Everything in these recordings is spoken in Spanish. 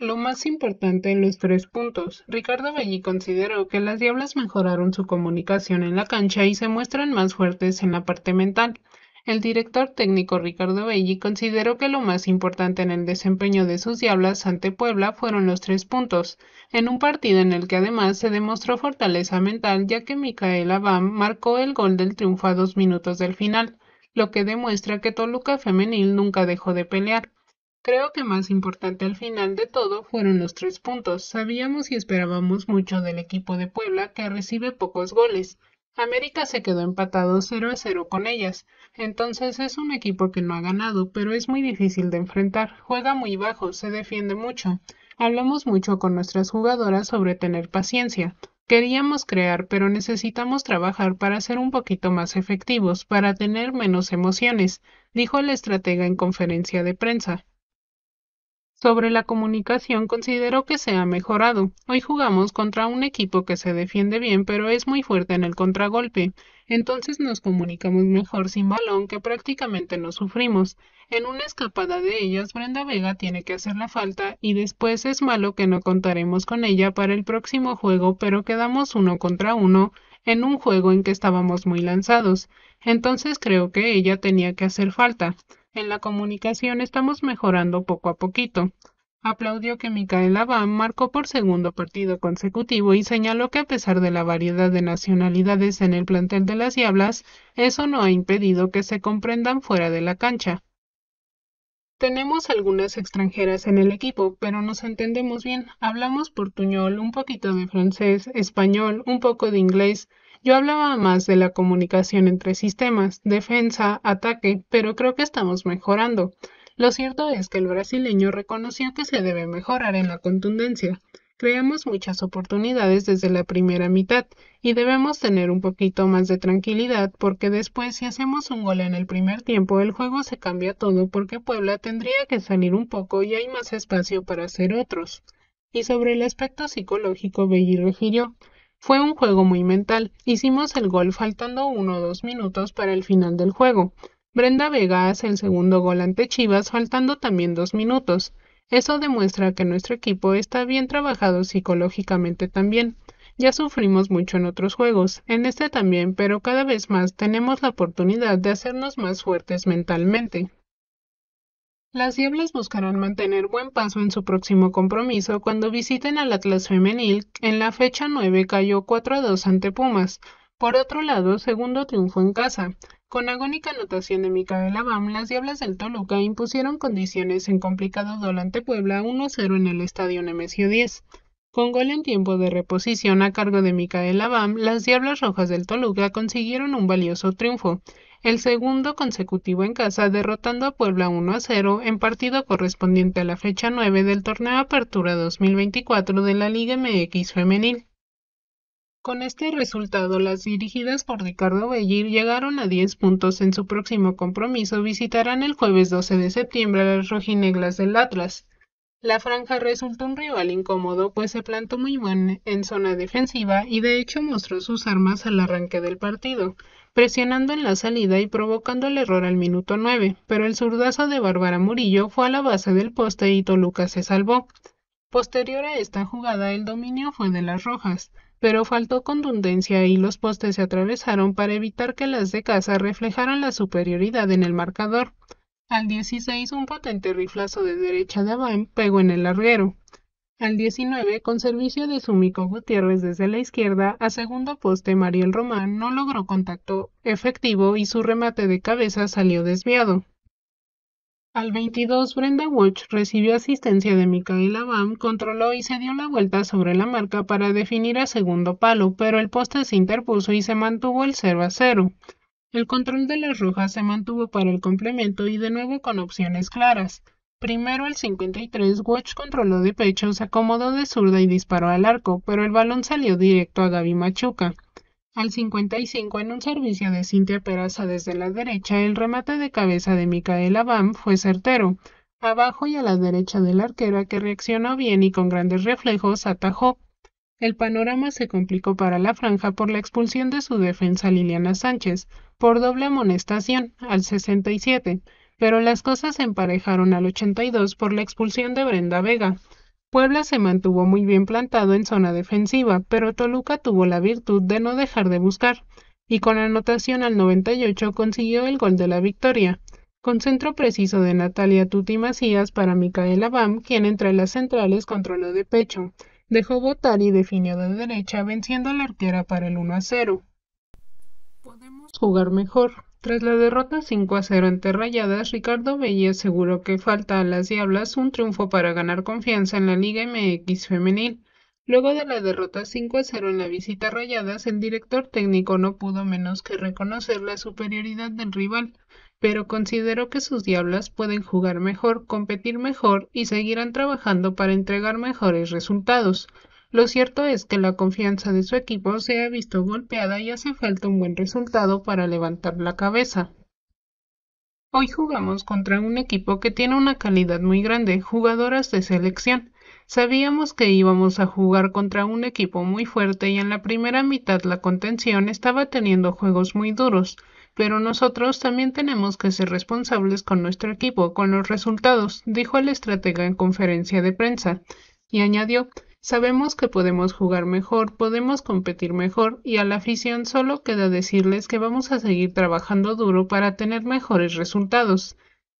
Lo más importante en los tres puntos, Ricardo Belli consideró que las Diablas mejoraron su comunicación en la cancha y se muestran más fuertes en la parte mental. El director técnico Ricardo Belli consideró que lo más importante en el desempeño de sus Diablas ante Puebla fueron los tres puntos, en un partido en el que además se demostró fortaleza mental ya que Micaela Bam marcó el gol del triunfo a dos minutos del final, lo que demuestra que Toluca Femenil nunca dejó de pelear. Creo que más importante al final de todo fueron los tres puntos. Sabíamos y esperábamos mucho del equipo de Puebla que recibe pocos goles. América se quedó empatado 0 a 0 con ellas. Entonces es un equipo que no ha ganado, pero es muy difícil de enfrentar. Juega muy bajo, se defiende mucho. Hablamos mucho con nuestras jugadoras sobre tener paciencia. Queríamos crear, pero necesitamos trabajar para ser un poquito más efectivos, para tener menos emociones, dijo el estratega en conferencia de prensa. Sobre la comunicación considero que se ha mejorado. Hoy jugamos contra un equipo que se defiende bien pero es muy fuerte en el contragolpe. Entonces nos comunicamos mejor sin balón que prácticamente no sufrimos. En una escapada de ellas Brenda Vega tiene que hacer la falta y después es malo que no contaremos con ella para el próximo juego pero quedamos uno contra uno en un juego en que estábamos muy lanzados. Entonces creo que ella tenía que hacer falta. En la comunicación estamos mejorando poco a poquito. Aplaudió que Micaela Abán marcó por segundo partido consecutivo y señaló que a pesar de la variedad de nacionalidades en el plantel de las Diablas, eso no ha impedido que se comprendan fuera de la cancha. Tenemos algunas extranjeras en el equipo, pero nos entendemos bien. Hablamos portuñol, un poquito de francés, español, un poco de inglés. Yo hablaba más de la comunicación entre sistemas, defensa, ataque, pero creo que estamos mejorando. Lo cierto es que el brasileño reconoció que se debe mejorar en la contundencia. Creamos muchas oportunidades desde la primera mitad y debemos tener un poquito más de tranquilidad porque después si hacemos un gol en el primer tiempo el juego se cambia todo porque Puebla tendría que salir un poco y hay más espacio para hacer otros. Y sobre el aspecto psicológico Belli refirió fue un juego muy mental. Hicimos el gol faltando uno o dos minutos para el final del juego. Brenda Vega hace el segundo gol ante Chivas faltando también dos minutos. Eso demuestra que nuestro equipo está bien trabajado psicológicamente también. Ya sufrimos mucho en otros juegos, en este también, pero cada vez más tenemos la oportunidad de hacernos más fuertes mentalmente. Las Diablas buscarán mantener buen paso en su próximo compromiso cuando visiten al Atlas Femenil. En la fecha 9 cayó 4 a 2 ante Pumas. Por otro lado, segundo triunfo en casa. Con agónica anotación de Micaela Abam las Diablas del Toluca impusieron condiciones en complicado gol ante Puebla 1-0 en el Estadio Nemesio 10. Con gol en tiempo de reposición a cargo de Micaela Abam las Diablas Rojas del Toluca consiguieron un valioso triunfo, el segundo consecutivo en casa, derrotando a Puebla 1-0 en partido correspondiente a la fecha 9 del torneo Apertura 2024 de la Liga MX Femenil. Con este resultado las dirigidas por Ricardo Bellir llegaron a 10 puntos en su próximo compromiso visitarán el jueves 12 de septiembre a las rojineglas del Atlas. La franja resultó un rival incómodo pues se plantó muy bien en zona defensiva y de hecho mostró sus armas al arranque del partido, presionando en la salida y provocando el error al minuto 9, pero el zurdazo de Bárbara Murillo fue a la base del poste y Toluca se salvó. Posterior a esta jugada el dominio fue de las rojas, pero faltó contundencia y los postes se atravesaron para evitar que las de casa reflejaran la superioridad en el marcador. Al 16 un potente riflazo de derecha de Aván pegó en el larguero. Al 19, con servicio de Sumico Gutiérrez desde la izquierda, a segundo poste Mariel Román no logró contacto efectivo y su remate de cabeza salió desviado. Al 22, Brenda Watch recibió asistencia de Micaela Bam, controló y se dio la vuelta sobre la marca para definir a segundo palo, pero el poste se interpuso y se mantuvo el 0 a 0. El control de las rojas se mantuvo para el complemento y de nuevo con opciones claras. Primero al 53, Watch controló de pecho, se acomodó de zurda y disparó al arco, pero el balón salió directo a Gaby Machuca. Al 55, en un servicio de Cintia Peraza desde la derecha, el remate de cabeza de Micaela Bam fue certero. Abajo y a la derecha del la arquera, que reaccionó bien y con grandes reflejos, atajó. El panorama se complicó para la franja por la expulsión de su defensa Liliana Sánchez, por doble amonestación, al 67, pero las cosas se emparejaron al 82 por la expulsión de Brenda Vega. Puebla se mantuvo muy bien plantado en zona defensiva, pero Toluca tuvo la virtud de no dejar de buscar, y con anotación al 98 consiguió el gol de la victoria, con centro preciso de Natalia Tuti Macías para Micaela Bam, quien entre las centrales controló de pecho, dejó votar y definió de derecha venciendo a la arquera para el 1 a 0. Podemos jugar mejor, tras la derrota 5 a 0 ante Rayadas, Ricardo Bella aseguró que falta a las Diablas un triunfo para ganar confianza en la Liga MX femenil. Luego de la derrota 5 a 0 en la visita a Rayadas, el director técnico no pudo menos que reconocer la superioridad del rival, pero consideró que sus Diablas pueden jugar mejor, competir mejor y seguirán trabajando para entregar mejores resultados. Lo cierto es que la confianza de su equipo se ha visto golpeada y hace falta un buen resultado para levantar la cabeza. Hoy jugamos contra un equipo que tiene una calidad muy grande, jugadoras de selección. Sabíamos que íbamos a jugar contra un equipo muy fuerte y en la primera mitad la contención estaba teniendo juegos muy duros, pero nosotros también tenemos que ser responsables con nuestro equipo, con los resultados, dijo el estratega en conferencia de prensa, y añadió Sabemos que podemos jugar mejor, podemos competir mejor y a la afición solo queda decirles que vamos a seguir trabajando duro para tener mejores resultados.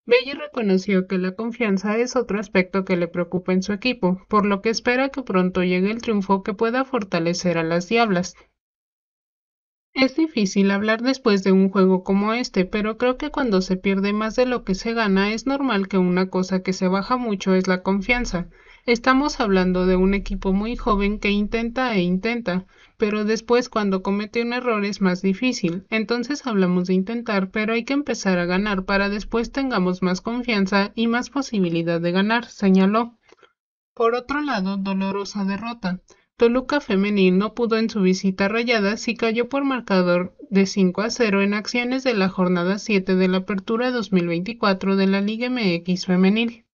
Belli reconoció que la confianza es otro aspecto que le preocupa en su equipo, por lo que espera que pronto llegue el triunfo que pueda fortalecer a las Diablas. Es difícil hablar después de un juego como este, pero creo que cuando se pierde más de lo que se gana es normal que una cosa que se baja mucho es la confianza. Estamos hablando de un equipo muy joven que intenta e intenta, pero después cuando comete un error es más difícil. Entonces hablamos de intentar, pero hay que empezar a ganar para después tengamos más confianza y más posibilidad de ganar, señaló. Por otro lado, dolorosa derrota. Toluca Femenil no pudo en su visita rayada si y cayó por marcador de 5 a 0 en acciones de la jornada 7 de la apertura 2024 de la Liga MX Femenil.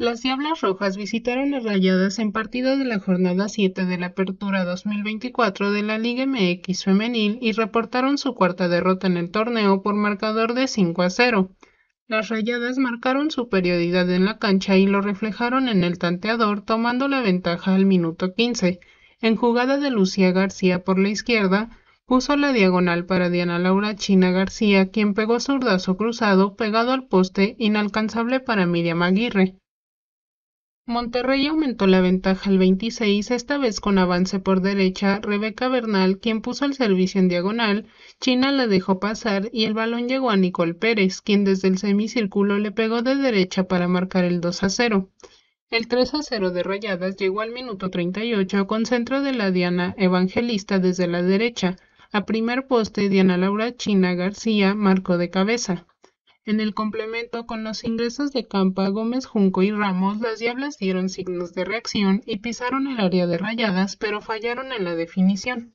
Las Diablas Rojas visitaron a Rayadas en partido de la jornada 7 de la Apertura 2024 de la Liga MX femenil y reportaron su cuarta derrota en el torneo por marcador de 5 a 0. Las Rayadas marcaron superioridad en la cancha y lo reflejaron en el tanteador tomando la ventaja al minuto 15. En jugada de Lucía García por la izquierda, puso la diagonal para Diana Laura China García, quien pegó zurdazo cruzado pegado al poste inalcanzable para Miriam Aguirre. Monterrey aumentó la ventaja al 26, esta vez con avance por derecha, Rebeca Bernal, quien puso el servicio en diagonal, China la dejó pasar y el balón llegó a Nicole Pérez, quien desde el semicírculo le pegó de derecha para marcar el 2 a 0. El 3 a 0 de Rayadas llegó al minuto 38 con centro de la Diana Evangelista desde la derecha. A primer poste Diana Laura China García marcó de cabeza. En el complemento, con los ingresos de Campa, Gómez, Junco y Ramos, las Diablas dieron signos de reacción y pisaron el área de Rayadas, pero fallaron en la definición.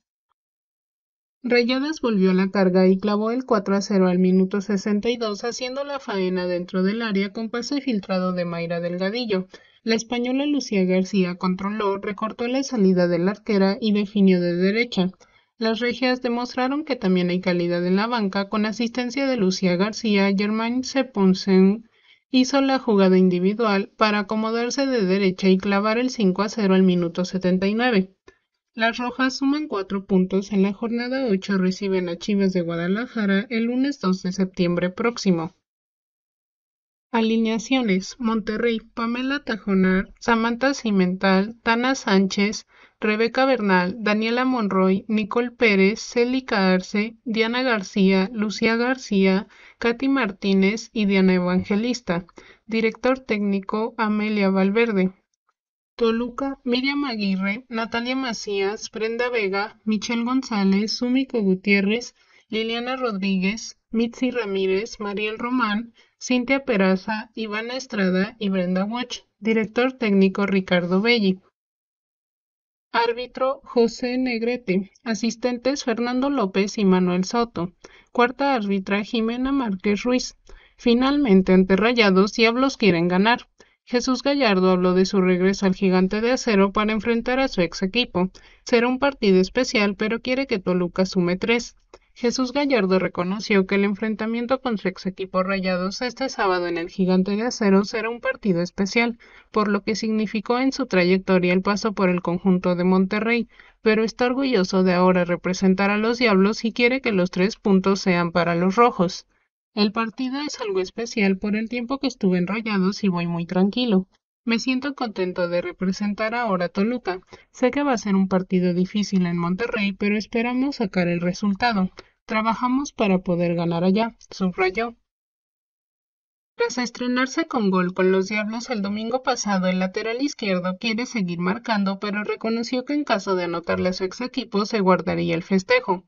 Rayadas volvió a la carga y clavó el 4 a 0 al minuto 62, haciendo la faena dentro del área con pase filtrado de Mayra Delgadillo. La española Lucía García controló, recortó la salida de la arquera y definió de derecha. Las regias demostraron que también hay calidad en la banca con asistencia de Lucía García, Germain Seponsen hizo la jugada individual para acomodarse de derecha y clavar el 5 a 0 al minuto 79. Las Rojas suman cuatro puntos en la jornada 8 reciben a Chivas de Guadalajara el lunes 2 de septiembre próximo. Alineaciones: Monterrey, Pamela Tajonar, Samantha Cimental, Tana Sánchez, Rebeca Bernal, Daniela Monroy, Nicole Pérez, Célica Arce, Diana García, Lucía García, Katy Martínez y Diana Evangelista. Director técnico Amelia Valverde. Toluca, Miriam Aguirre, Natalia Macías, Brenda Vega, Michelle González, Súmico Gutiérrez, Liliana Rodríguez, Mitzi Ramírez, Mariel Román, Cintia Peraza, Ivana Estrada y Brenda Watch. Director técnico Ricardo Belli. Árbitro José Negrete. Asistentes Fernando López y Manuel Soto. Cuarta árbitra Jimena Márquez Ruiz. Finalmente, ante Rayados, Diablos quieren ganar. Jesús Gallardo habló de su regreso al gigante de acero para enfrentar a su ex equipo. Será un partido especial, pero quiere que Toluca sume tres. Jesús Gallardo reconoció que el enfrentamiento con su ex equipo Rayados este sábado en el Gigante de Acero será un partido especial, por lo que significó en su trayectoria el paso por el conjunto de Monterrey, pero está orgulloso de ahora representar a los Diablos y quiere que los tres puntos sean para los rojos. El partido es algo especial por el tiempo que estuve en Rayados y voy muy tranquilo. Me siento contento de representar ahora a Toluca. Sé que va a ser un partido difícil en Monterrey, pero esperamos sacar el resultado. Trabajamos para poder ganar allá, subrayó. Tras estrenarse con gol con los Diablos el domingo pasado, el lateral izquierdo quiere seguir marcando, pero reconoció que en caso de anotarle a su ex equipo se guardaría el festejo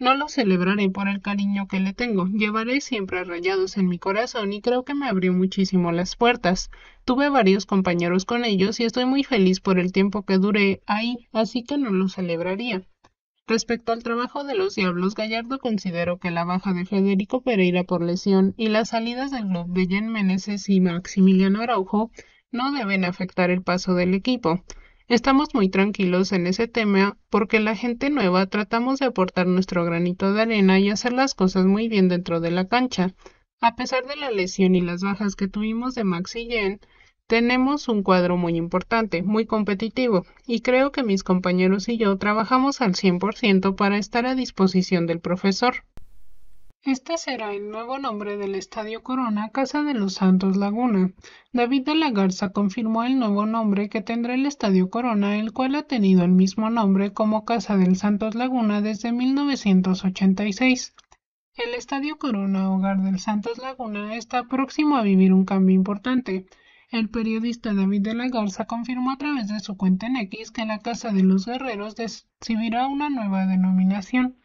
no lo celebraré por el cariño que le tengo. Llevaré siempre rayados en mi corazón y creo que me abrió muchísimo las puertas. Tuve varios compañeros con ellos y estoy muy feliz por el tiempo que duré ahí, así que no lo celebraría. Respecto al trabajo de los Diablos, Gallardo considero que la baja de Federico Pereira por lesión y las salidas del club de Jen Meneses y Maximiliano Araujo no deben afectar el paso del equipo. Estamos muy tranquilos en ese tema porque la gente nueva tratamos de aportar nuestro granito de arena y hacer las cosas muy bien dentro de la cancha. A pesar de la lesión y las bajas que tuvimos de Max y Jen, tenemos un cuadro muy importante, muy competitivo, y creo que mis compañeros y yo trabajamos al 100% para estar a disposición del profesor. Este será el nuevo nombre del Estadio Corona Casa de los Santos Laguna. David de la Garza confirmó el nuevo nombre que tendrá el Estadio Corona, el cual ha tenido el mismo nombre como Casa del Santos Laguna desde 1986. El Estadio Corona, hogar del Santos Laguna, está próximo a vivir un cambio importante. El periodista David de la Garza confirmó a través de su cuenta en X que la Casa de los Guerreros recibirá una nueva denominación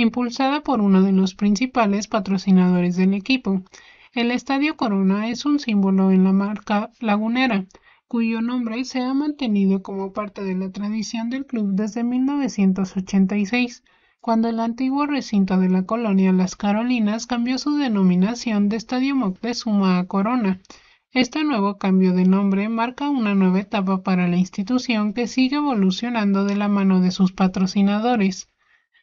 impulsada por uno de los principales patrocinadores del equipo. El Estadio Corona es un símbolo en la marca lagunera, cuyo nombre se ha mantenido como parte de la tradición del club desde 1986, cuando el antiguo recinto de la colonia Las Carolinas cambió su denominación de Estadio Moctezuma a Corona. Este nuevo cambio de nombre marca una nueva etapa para la institución que sigue evolucionando de la mano de sus patrocinadores.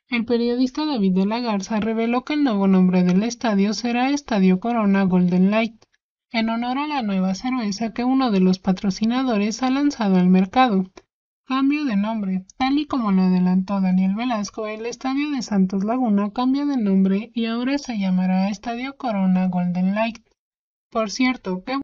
El periodista David de la Garza reveló que el nuevo nombre del estadio será Estadio Corona Golden Light, en honor a la nueva cerveza que uno de los patrocinadores ha lanzado al mercado. Cambio de nombre. Tal y como lo adelantó Daniel Velasco, el estadio de Santos Laguna cambia de nombre y ahora se llamará Estadio Corona Golden Light. Por cierto,